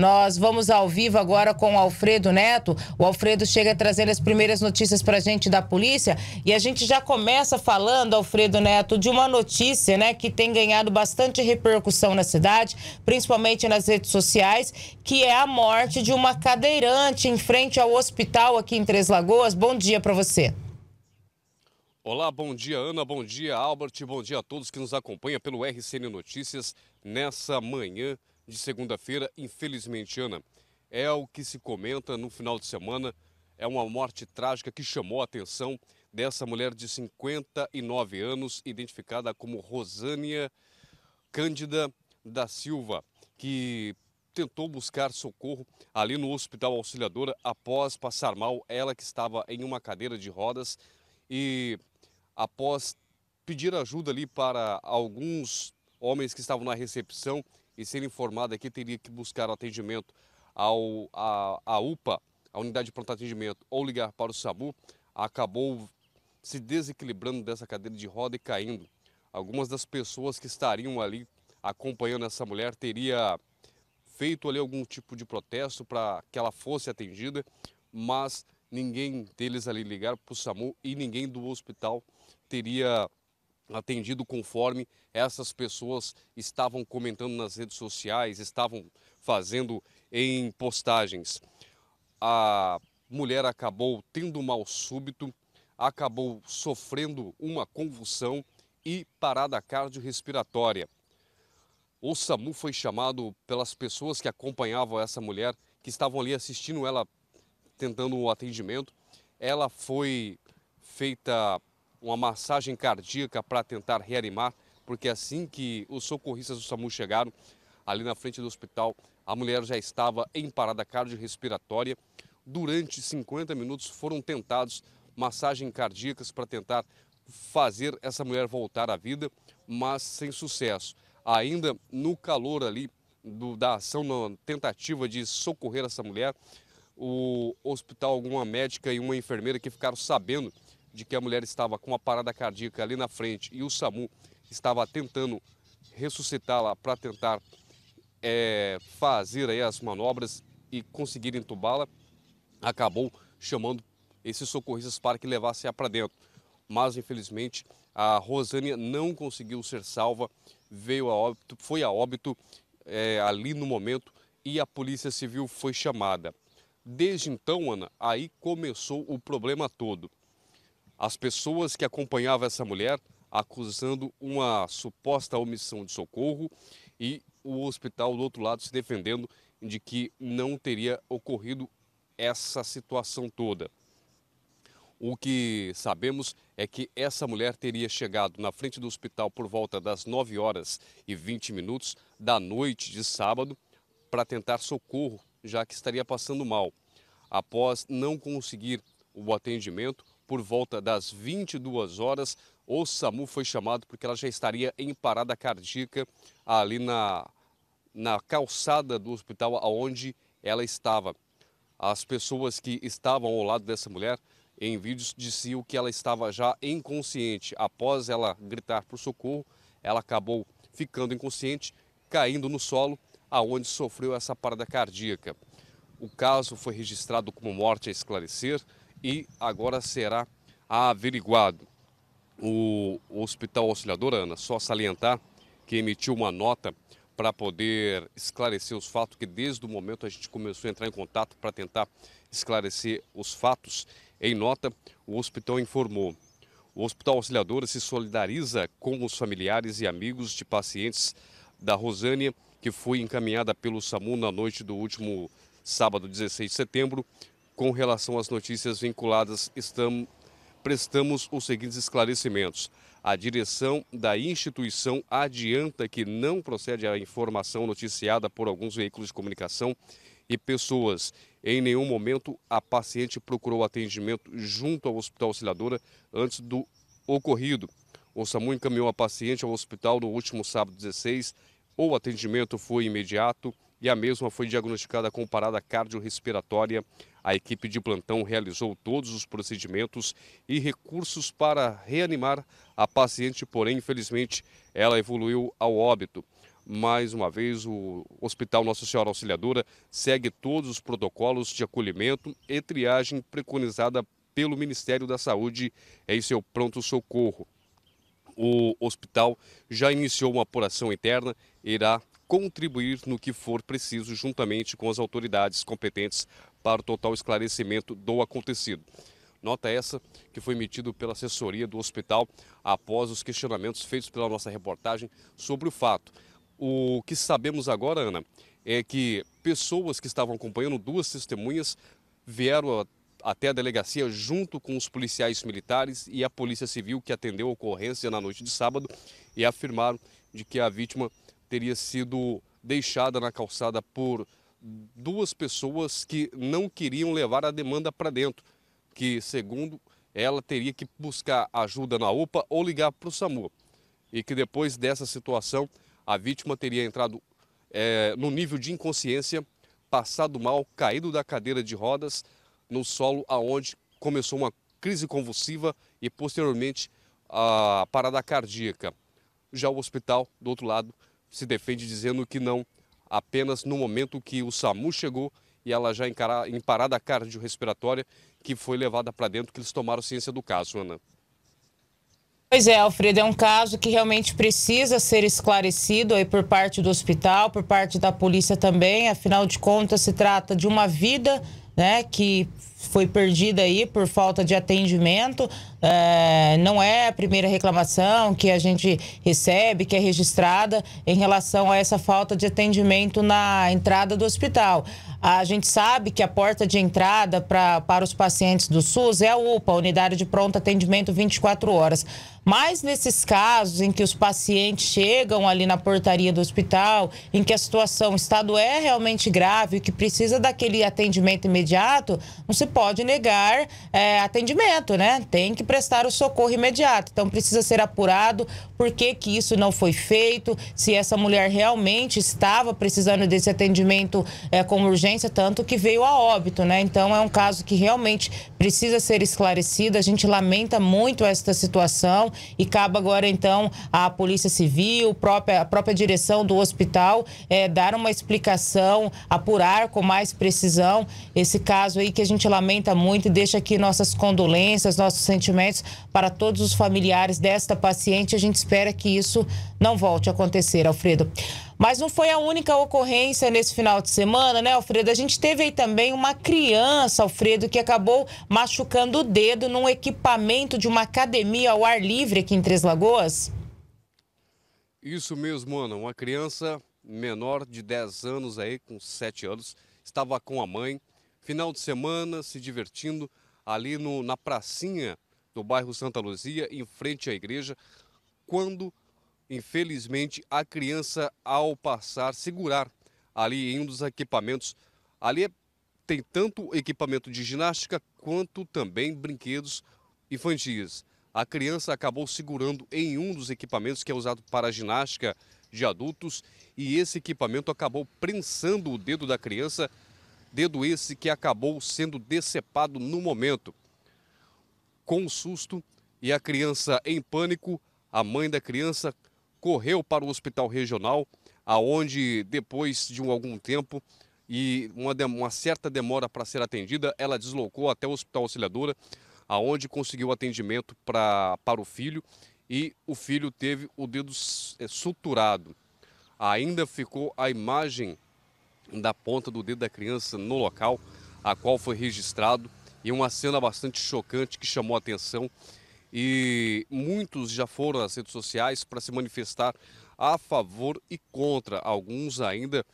Nós vamos ao vivo agora com o Alfredo Neto. O Alfredo chega trazendo as primeiras notícias para a gente da polícia. E a gente já começa falando, Alfredo Neto, de uma notícia né, que tem ganhado bastante repercussão na cidade, principalmente nas redes sociais, que é a morte de uma cadeirante em frente ao hospital aqui em Três Lagoas. Bom dia para você. Olá, bom dia Ana, bom dia Albert, bom dia a todos que nos acompanham pelo RCN Notícias nessa manhã de segunda-feira, infelizmente, Ana. É o que se comenta no final de semana. É uma morte trágica que chamou a atenção dessa mulher de 59 anos, identificada como Rosânia Cândida da Silva, que tentou buscar socorro ali no Hospital Auxiliadora após passar mal. Ela que estava em uma cadeira de rodas e após pedir ajuda ali para alguns homens que estavam na recepção, e ser informada é que teria que buscar atendimento ao, a, a UPA, a unidade de pronto atendimento, ou ligar para o SAMU, acabou se desequilibrando dessa cadeira de roda e caindo. Algumas das pessoas que estariam ali acompanhando essa mulher teria feito ali algum tipo de protesto para que ela fosse atendida, mas ninguém deles ali ligar para o SAMU e ninguém do hospital teria atendido conforme essas pessoas estavam comentando nas redes sociais, estavam fazendo em postagens. A mulher acabou tendo mal súbito, acabou sofrendo uma convulsão e parada cardiorrespiratória. O SAMU foi chamado pelas pessoas que acompanhavam essa mulher, que estavam ali assistindo ela tentando o atendimento. Ela foi feita uma massagem cardíaca para tentar reanimar, porque assim que os socorristas do SAMU chegaram, ali na frente do hospital, a mulher já estava em parada cardiorrespiratória. Durante 50 minutos foram tentados massagens cardíacas para tentar fazer essa mulher voltar à vida, mas sem sucesso. Ainda no calor ali do, da ação, na tentativa de socorrer essa mulher, o hospital, alguma médica e uma enfermeira que ficaram sabendo de que a mulher estava com uma parada cardíaca ali na frente e o SAMU estava tentando ressuscitá-la para tentar é, fazer aí as manobras e conseguir entubá-la, acabou chamando esses socorristas para que levassem a para dentro. Mas, infelizmente, a Rosânia não conseguiu ser salva, veio a óbito, foi a óbito é, ali no momento e a Polícia Civil foi chamada. Desde então, Ana, aí começou o problema todo as pessoas que acompanhavam essa mulher acusando uma suposta omissão de socorro e o hospital do outro lado se defendendo de que não teria ocorrido essa situação toda. O que sabemos é que essa mulher teria chegado na frente do hospital por volta das 9 horas e 20 minutos da noite de sábado para tentar socorro, já que estaria passando mal. Após não conseguir o atendimento, por volta das 22 horas, o SAMU foi chamado porque ela já estaria em parada cardíaca ali na, na calçada do hospital onde ela estava. As pessoas que estavam ao lado dessa mulher em vídeos diziam que ela estava já inconsciente. Após ela gritar por socorro, ela acabou ficando inconsciente, caindo no solo, aonde sofreu essa parada cardíaca. O caso foi registrado como morte a esclarecer e agora será averiguado. O Hospital Auxiliador, Ana, só salientar que emitiu uma nota para poder esclarecer os fatos, que desde o momento a gente começou a entrar em contato para tentar esclarecer os fatos. Em nota, o hospital informou. O Hospital Auxiliadora se solidariza com os familiares e amigos de pacientes da Rosânia, que foi encaminhada pelo SAMU na noite do último sábado, 16 de setembro, com relação às notícias vinculadas, estamos, prestamos os seguintes esclarecimentos. A direção da instituição adianta que não procede a informação noticiada por alguns veículos de comunicação e pessoas. Em nenhum momento a paciente procurou atendimento junto ao Hospital Auxiliadora antes do ocorrido. O SAMU encaminhou a paciente ao hospital no último sábado 16. O atendimento foi imediato e a mesma foi diagnosticada com parada cardiorrespiratória. A equipe de plantão realizou todos os procedimentos e recursos para reanimar a paciente, porém, infelizmente, ela evoluiu ao óbito. Mais uma vez, o Hospital Nossa Senhora Auxiliadora segue todos os protocolos de acolhimento e triagem preconizada pelo Ministério da Saúde em seu pronto-socorro. O hospital já iniciou uma apuração interna e irá contribuir no que for preciso, juntamente com as autoridades competentes, para o total esclarecimento do acontecido. Nota essa que foi emitida pela assessoria do hospital após os questionamentos feitos pela nossa reportagem sobre o fato. O que sabemos agora, Ana, é que pessoas que estavam acompanhando, duas testemunhas, vieram até a delegacia junto com os policiais militares e a polícia civil que atendeu a ocorrência na noite de sábado e afirmaram de que a vítima teria sido deixada na calçada por duas pessoas que não queriam levar a demanda para dentro, que, segundo ela, teria que buscar ajuda na UPA ou ligar para o SAMU. E que depois dessa situação, a vítima teria entrado é, no nível de inconsciência, passado mal, caído da cadeira de rodas no solo, aonde começou uma crise convulsiva e, posteriormente, a parada cardíaca. Já o hospital, do outro lado, se defende dizendo que não, apenas no momento que o SAMU chegou e ela já em parada cardiorrespiratória, que foi levada para dentro, que eles tomaram ciência do caso, Ana. Pois é, Alfredo, é um caso que realmente precisa ser esclarecido aí por parte do hospital, por parte da polícia também. Afinal de contas, se trata de uma vida né, que foi perdida aí por falta de atendimento. É, não é a primeira reclamação que a gente recebe, que é registrada em relação a essa falta de atendimento na entrada do hospital. A gente sabe que a porta de entrada pra, para os pacientes do SUS é a UPA, a Unidade de Pronto Atendimento 24 Horas. Mas nesses casos em que os pacientes chegam ali na portaria do hospital, em que a situação, o estado é realmente grave, que precisa daquele atendimento imediato, não se pode negar é, atendimento, né? Tem que prestar o socorro imediato. Então precisa ser apurado por que, que isso não foi feito, se essa mulher realmente estava precisando desse atendimento é, com urgência, tanto que veio a óbito, né? Então é um caso que realmente precisa ser esclarecido. A gente lamenta muito esta situação e cabe agora então à Polícia Civil, própria, a própria direção do hospital, é, dar uma explicação, apurar com mais precisão esse caso aí que a gente lamenta lamenta muito e deixa aqui nossas condolências, nossos sentimentos para todos os familiares desta paciente. A gente espera que isso não volte a acontecer, Alfredo. Mas não foi a única ocorrência nesse final de semana, né, Alfredo? A gente teve aí também uma criança, Alfredo, que acabou machucando o dedo num equipamento de uma academia ao ar livre aqui em Três Lagoas. Isso mesmo, Ana. Uma criança menor de 10 anos aí, com 7 anos, estava com a mãe final de semana, se divertindo ali no, na pracinha do bairro Santa Luzia, em frente à igreja, quando, infelizmente, a criança, ao passar, segurar ali em um dos equipamentos, ali é, tem tanto equipamento de ginástica quanto também brinquedos infantis. A criança acabou segurando em um dos equipamentos que é usado para ginástica de adultos e esse equipamento acabou prensando o dedo da criança dedo esse que acabou sendo decepado no momento. Com um susto e a criança em pânico, a mãe da criança correu para o hospital regional, aonde depois de algum tempo e uma, uma certa demora para ser atendida, ela deslocou até o hospital auxiliadora, aonde conseguiu atendimento pra, para o filho e o filho teve o dedo é, suturado. Ainda ficou a imagem da ponta do dedo da criança no local, a qual foi registrado, e uma cena bastante chocante que chamou a atenção. E muitos já foram às redes sociais para se manifestar a favor e contra, alguns ainda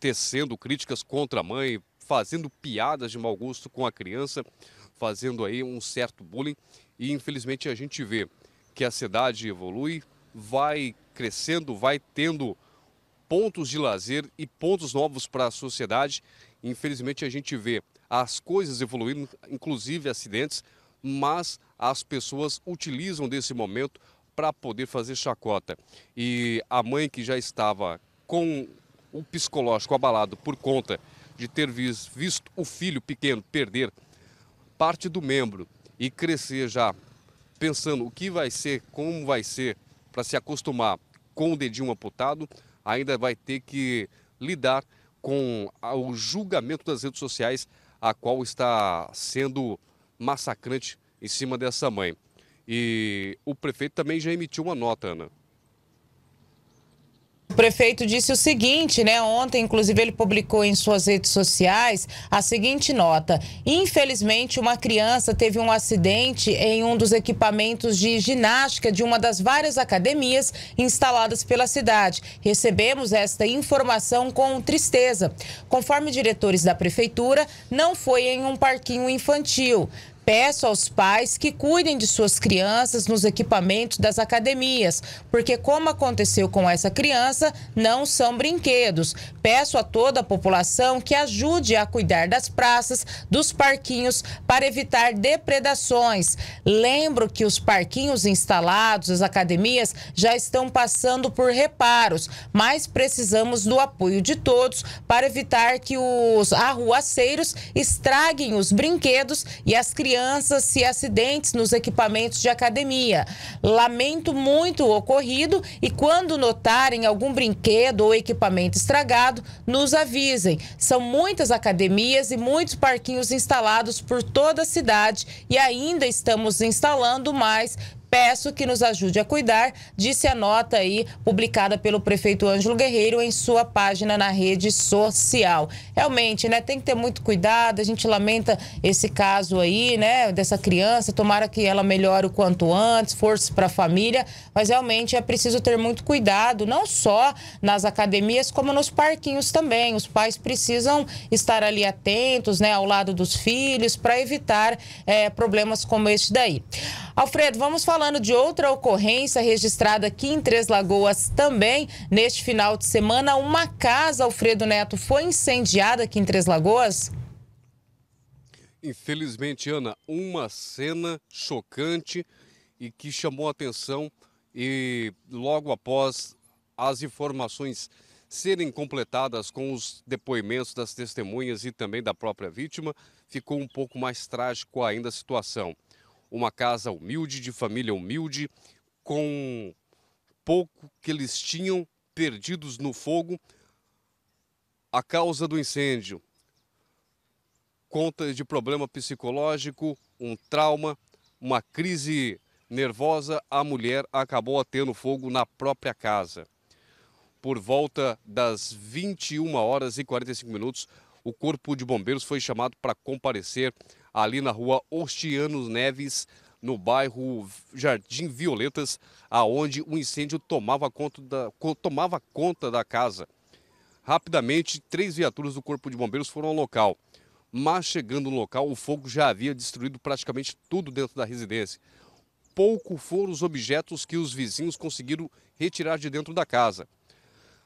tecendo críticas contra a mãe, fazendo piadas de mau gosto com a criança, fazendo aí um certo bullying. E infelizmente a gente vê que a cidade evolui, vai crescendo, vai tendo pontos de lazer e pontos novos para a sociedade. Infelizmente, a gente vê as coisas evoluindo, inclusive acidentes, mas as pessoas utilizam desse momento para poder fazer chacota. E a mãe que já estava com o psicológico abalado por conta de ter visto o filho pequeno perder parte do membro e crescer já pensando o que vai ser, como vai ser, para se acostumar com o dedinho amputado, ainda vai ter que lidar com o julgamento das redes sociais, a qual está sendo massacrante em cima dessa mãe. E o prefeito também já emitiu uma nota, Ana. O prefeito disse o seguinte, né? Ontem, inclusive, ele publicou em suas redes sociais a seguinte nota: Infelizmente, uma criança teve um acidente em um dos equipamentos de ginástica de uma das várias academias instaladas pela cidade. Recebemos esta informação com tristeza. Conforme diretores da prefeitura, não foi em um parquinho infantil. Peço aos pais que cuidem de suas crianças nos equipamentos das academias, porque, como aconteceu com essa criança, não são brinquedos. Peço a toda a população que ajude a cuidar das praças, dos parquinhos, para evitar depredações. Lembro que os parquinhos instalados, as academias, já estão passando por reparos, mas precisamos do apoio de todos para evitar que os arruaceiros estraguem os brinquedos e as crianças crianças e acidentes nos equipamentos de academia. Lamento muito o ocorrido e quando notarem algum brinquedo ou equipamento estragado, nos avisem. São muitas academias e muitos parquinhos instalados por toda a cidade e ainda estamos instalando mais Peço que nos ajude a cuidar, disse a nota aí publicada pelo prefeito Ângelo Guerreiro em sua página na rede social. Realmente, né, tem que ter muito cuidado, a gente lamenta esse caso aí, né, dessa criança, tomara que ela melhore o quanto antes, força para a família, mas realmente é preciso ter muito cuidado, não só nas academias, como nos parquinhos também. Os pais precisam estar ali atentos, né, ao lado dos filhos, para evitar é, problemas como esse daí. Alfredo, vamos falando falando de outra ocorrência registrada aqui em Três Lagoas também. Neste final de semana, uma casa, Alfredo Neto, foi incendiada aqui em Três Lagoas? Infelizmente, Ana, uma cena chocante e que chamou a atenção e logo após as informações serem completadas com os depoimentos das testemunhas e também da própria vítima, ficou um pouco mais trágico ainda a situação uma casa humilde, de família humilde, com pouco que eles tinham perdidos no fogo a causa do incêndio. Conta de problema psicológico, um trauma, uma crise nervosa, a mulher acabou atendo fogo na própria casa. Por volta das 21 horas e 45 minutos, o Corpo de Bombeiros foi chamado para comparecer ali na rua Ostianos Neves, no bairro Jardim Violetas, aonde o um incêndio tomava conta, da, tomava conta da casa. Rapidamente, três viaturas do Corpo de Bombeiros foram ao local. Mas chegando no local, o fogo já havia destruído praticamente tudo dentro da residência. Pouco foram os objetos que os vizinhos conseguiram retirar de dentro da casa.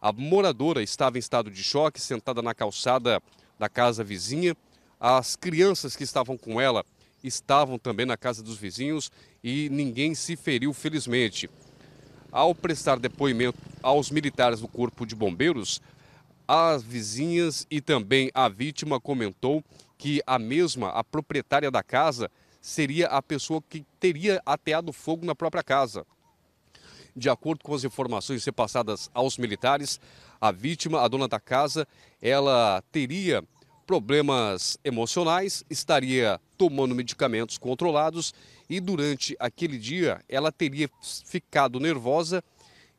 A moradora estava em estado de choque, sentada na calçada da casa vizinha. As crianças que estavam com ela estavam também na casa dos vizinhos e ninguém se feriu, felizmente. Ao prestar depoimento aos militares do Corpo de Bombeiros, as vizinhas e também a vítima comentou que a mesma, a proprietária da casa, seria a pessoa que teria ateado fogo na própria casa. De acordo com as informações repassadas aos militares, a vítima, a dona da casa, ela teria problemas emocionais, estaria tomando medicamentos controlados e durante aquele dia ela teria ficado nervosa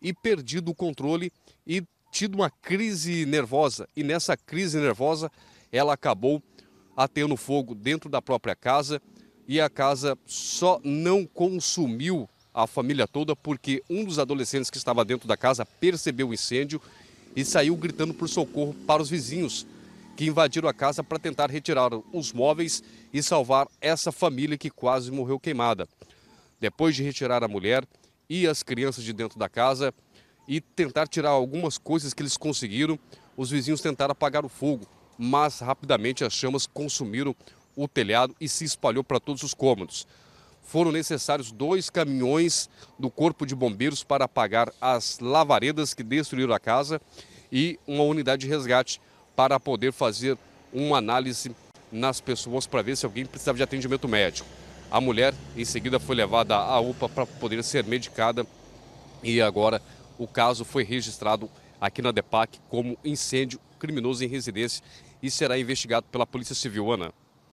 e perdido o controle e tido uma crise nervosa. E nessa crise nervosa ela acabou atendo fogo dentro da própria casa e a casa só não consumiu a família toda porque um dos adolescentes que estava dentro da casa percebeu o incêndio e saiu gritando por socorro para os vizinhos que invadiram a casa para tentar retirar os móveis e salvar essa família que quase morreu queimada. Depois de retirar a mulher e as crianças de dentro da casa e tentar tirar algumas coisas que eles conseguiram, os vizinhos tentaram apagar o fogo, mas rapidamente as chamas consumiram o telhado e se espalhou para todos os cômodos. Foram necessários dois caminhões do Corpo de Bombeiros para apagar as lavaredas que destruíram a casa e uma unidade de resgate para poder fazer uma análise nas pessoas para ver se alguém precisava de atendimento médico. A mulher, em seguida, foi levada à UPA para poder ser medicada e agora o caso foi registrado aqui na DEPAC como incêndio criminoso em residência e será investigado pela Polícia Civil, Ana.